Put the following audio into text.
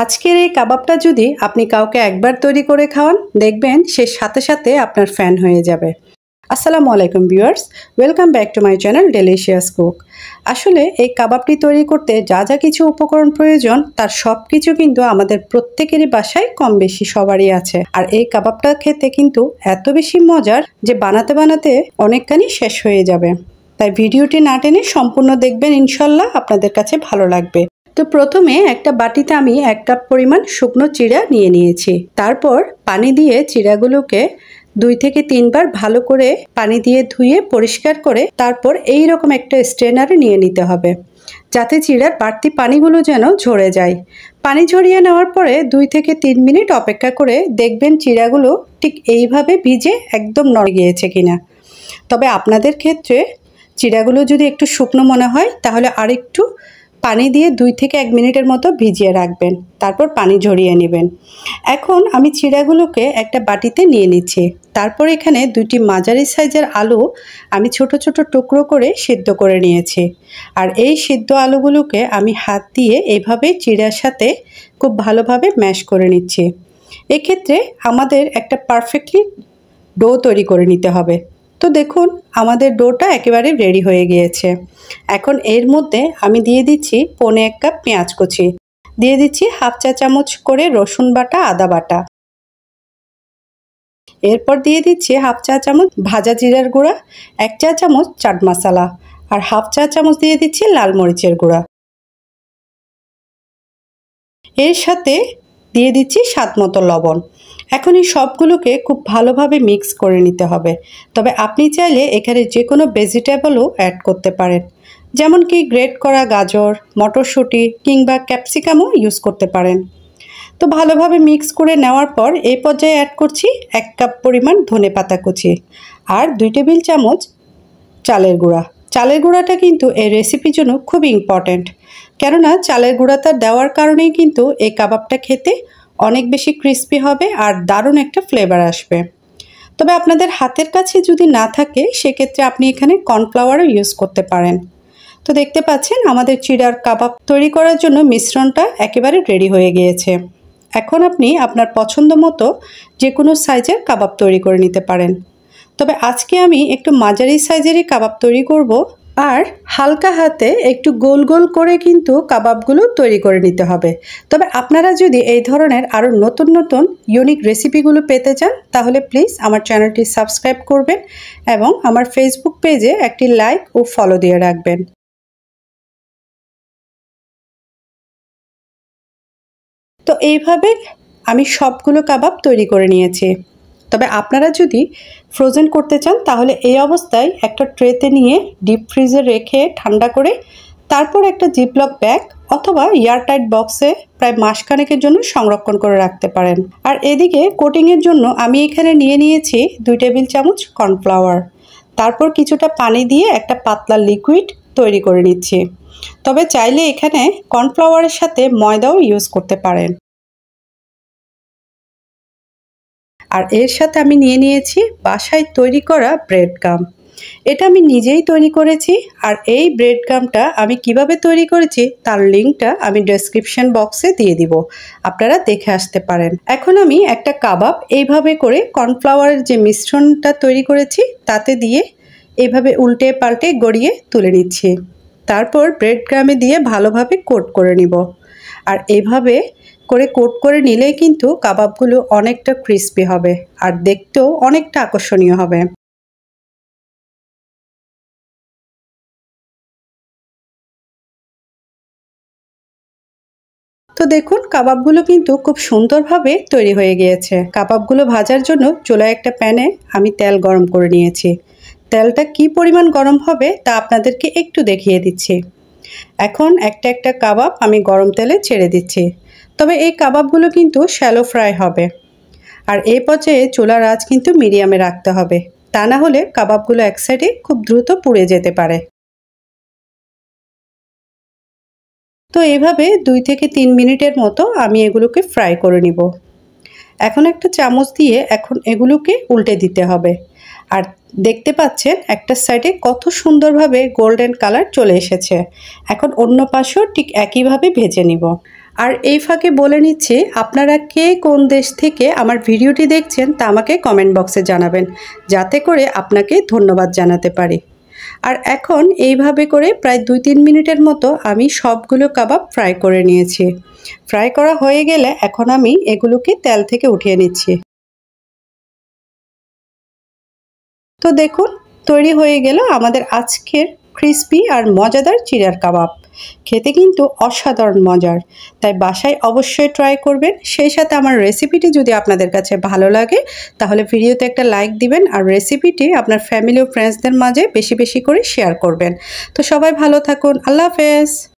আজকের এই কাবাবটা যদি আপনি কাউকে একবার তৈরি করে খাওয়ান দেখবেন সে সাথে সাথে আপনার ফ্যান হয়ে যাবে আসসালামু আলাইকুম viewers welcome back to my channel delicious cook আসলে এই কাবাবটি তৈরি করতে যা যা কিছু উপকরণ প্রয়োজন তার সব কিছু কিন্তু আমাদের প্রত্যেকেরই বাসায় কম বেশি সবারই আছে আর এই কাবাবটা খেতে কিন্তু এত বেশি মজার যে বানাতে বানাতে অনেকখানি শেষ হয়ে যাবে তাই ভিডিওটি না টেনে সম্পূর্ণ দেখবেন ইনশাল্লাহ আপনাদের কাছে ভালো লাগবে তো প্রথমে একটা বাটিতে আমি এক কাপ পরিমাণ শুকনো চিড়া নিয়ে নিয়েছি তারপর পানি দিয়ে চিড়াগুলোকে দুই থেকে তিনবার ভালো করে পানি দিয়ে ধুয়ে পরিষ্কার করে তারপর এই রকম একটা স্ট্রেনারে নিয়ে নিতে হবে যাতে চিড়ার বাড়তি পানিগুলো যেন ঝরে যায় পানি ঝরিয়ে নেওয়ার পরে দুই থেকে তিন মিনিট অপেক্ষা করে দেখবেন চিড়াগুলো ঠিক এইভাবে ভিজে একদম নড়ে গিয়েছে কিনা তবে আপনাদের ক্ষেত্রে চিড়াগুলো যদি একটু শুকনো মনে হয় তাহলে আরেকটু পানি দিয়ে দুই থেকে এক মিনিটের মতো ভিজিয়ে রাখবেন তারপর পানি ঝরিয়ে নেবেন এখন আমি চিড়াগুলোকে একটা বাটিতে নিয়ে নিচ্ছি তারপর এখানে দুটি মাঝারি সাইজের আলু আমি ছোট ছোট টুকরো করে সিদ্ধ করে নিয়েছি আর এই সিদ্ধ আলুগুলোকে আমি হাত দিয়ে এভাবে চিড়ার সাথে খুব ভালোভাবে ম্যাশ করে নিচ্ছি এক্ষেত্রে আমাদের একটা পারফেক্টলি ডো তৈরি করে নিতে হবে তো দেখুন আমাদের ডোটা একেবারে রেডি হয়ে গিয়েছে এখন এর মধ্যে আমি দিয়ে দিচ্ছি পনে এক কাপ পেঁয়াজ কুচি দিয়ে দিচ্ছি হাফ চা চামচ করে রসুন বাটা আদা বাটা এরপর দিয়ে দিচ্ছি হাফ চা চামচ ভাজা জিরার গুঁড়া এক চা চামচ চাট মশলা আর হাফ চা চামচ দিয়ে দিচ্ছি লাল মরিচের গুঁড়া এর সাথে দিয়ে দিচ্ছি স্বাদ মতো লবণ এখন এই সবগুলোকে খুব ভালোভাবে মিক্স করে নিতে হবে তবে আপনি চাইলে এখানে যে কোনো ভেজিটেবলও অ্যাড করতে পারেন যেমন কি গ্রেট করা গাজর মটরশুঁটি কিংবা ক্যাপসিকামও ইউজ করতে পারেন তো ভালোভাবে মিক্স করে নেওয়ার পর এই পর্যায়ে অ্যাড করছি এক কাপ পরিমাণ ধনে পাতা কুচি আর দুই টেবিল চামচ চালের গুঁড়া চালের গুঁড়াটা কিন্তু এই রেসিপির জন্য খুব ইম্পর্ট্যান্ট কেননা চালের গুঁড়াটা দেওয়ার কারণেই কিন্তু এই কাবাবটা খেতে অনেক বেশি ক্রিস্পি হবে আর দারুণ একটা ফ্লেভার আসবে তবে আপনাদের হাতের কাছে যদি না থাকে সেক্ষেত্রে আপনি এখানে কর্নফ্লাওয়ারও ইউজ করতে পারেন তো দেখতে পাচ্ছেন আমাদের চিড়ার কাবাব তৈরি করার জন্য মিশ্রণটা একেবারে রেডি হয়ে গিয়েছে এখন আপনি আপনার পছন্দ মতো যে কোনো সাইজের কাবাব তৈরি করে নিতে পারেন তবে আজকে আমি একটু মাঝারি সাইজেরই কাবাব তৈরি করব আর হালকা হাতে একটু গোল গোল করে কিন্তু কাবাবগুলো তৈরি করে নিতে হবে তবে আপনারা যদি এই ধরনের আরও নতুন নতুন ইউনিক রেসিপিগুলো পেতে চান তাহলে প্লিজ আমার চ্যানেলটি সাবস্ক্রাইব করবেন এবং আমার ফেসবুক পেজে একটি লাইক ও ফলো দিয়ে রাখবেন তো এইভাবে আমি সবগুলো কাবাব তৈরি করে নিয়েছি তবে আপনারা যদি ফ্রোজেন করতে চান তাহলে এই অবস্থায় একটা ট্রেতে নিয়ে ডিপ ফ্রিজে রেখে ঠান্ডা করে তারপর একটা জিপলক ব্যাগ অথবা এয়ারটাইট বক্সে প্রায় মাসখানেকের জন্য সংরক্ষণ করে রাখতে পারেন আর এদিকে কোটিংয়ের জন্য আমি এখানে নিয়ে নিয়েছি দুই টেবিল চামচ কর্নফ্লাওয়ার তারপর কিছুটা পানি দিয়ে একটা পাতলা লিকুইড তৈরি করে নিচ্ছি তবে চাইলে এখানে কর্নফ্লাওয়ারের সাথে ময়দাও ইউজ করতে পারেন আর এর সাথে আমি নিয়ে নিয়েছি বাসায় তৈরি করা ব্রেড গাম এটা আমি নিজেই তৈরি করেছি আর এই ব্রেড গামটা আমি কিভাবে তৈরি করেছি তার লিঙ্কটা আমি ডেসক্রিপশন বক্সে দিয়ে দিব আপনারা দেখে আসতে পারেন এখন আমি একটা কাবাব এইভাবে করে কর্নফ্লাওয়ারের যে মিশ্রণটা তৈরি করেছি তাতে দিয়ে এভাবে উল্টে পাল্টে গড়িয়ে তুলে নিচ্ছি তারপর ব্রেড গ্রামে দিয়ে ভালোভাবে কোট করে নিব আর এভাবে করে কোট করে নিলে কিন্তু কাবাবগুলো অনেকটা ক্রিস্পি হবে আর দেখতেও অনেকটা আকর্ষণীয় হবে তো দেখুন কাবাবগুলো কিন্তু খুব সুন্দরভাবে তৈরি হয়ে গিয়েছে কাবাবগুলো ভাজার জন্য চুলায় একটা প্যানে আমি তেল গরম করে নিয়েছি তেলটা কি পরিমাণ গরম হবে তা আপনাদেরকে একটু দেখিয়ে দিচ্ছি এখন একটা একটা কাবাব আমি গরম তেলে ছেড়ে দিচ্ছি তবে এই কাবাবগুলো কিন্তু শ্যালো ফ্রাই হবে আর এই পর্যায়ে চুলার আজ কিন্তু মিডিয়ামে রাখতে হবে তা না হলে কাবাবগুলো এক সাইডে খুব দ্রুত পুড়ে যেতে পারে তো এভাবে দুই থেকে তিন মিনিটের মতো আমি এগুলোকে ফ্রাই করে নিব এখন একটা চামচ দিয়ে এখন এগুলোকে উল্টে দিতে হবে আর দেখতে পাচ্ছেন একটা সাইডে কত সুন্দরভাবে গোল্ডেন কালার চলে এসেছে এখন অন্য পাশেও ঠিক একইভাবে ভেজে নিব আর এই ফাঁকে বলে নিচ্ছি আপনারা কে কোন দেশ থেকে আমার ভিডিওটি দেখছেন তা আমাকে কমেন্ট বক্সে জানাবেন যাতে করে আপনাকে ধন্যবাদ জানাতে পারি আর এখন এইভাবে করে প্রায় দুই তিন মিনিটের মতো আমি সবগুলো কাবাব ফ্রাই করে নিয়েছি ফ্রাই করা হয়ে গেলে এখন আমি এগুলোকে তেল থেকে উঠিয়ে নিচ্ছি তো দেখুন তৈরি হয়ে গেল আমাদের আজকের ক্রিস্পি আর মজাদার চিড়ার কাবাব খেতে কিন্তু অসাধারণ মজার তাই বাসায় অবশ্যই ট্রাই করবেন সেই সাথে আমার রেসিপিটি যদি আপনাদের কাছে ভালো লাগে তাহলে ভিডিওতে একটা লাইক দিবেন আর রেসিপিটি আপনার ফ্যামিলি ও ফ্রেন্ডসদের মাঝে বেশি বেশি করে শেয়ার করবেন তো সবাই ভালো থাকুন আল্লাহ হাফেজ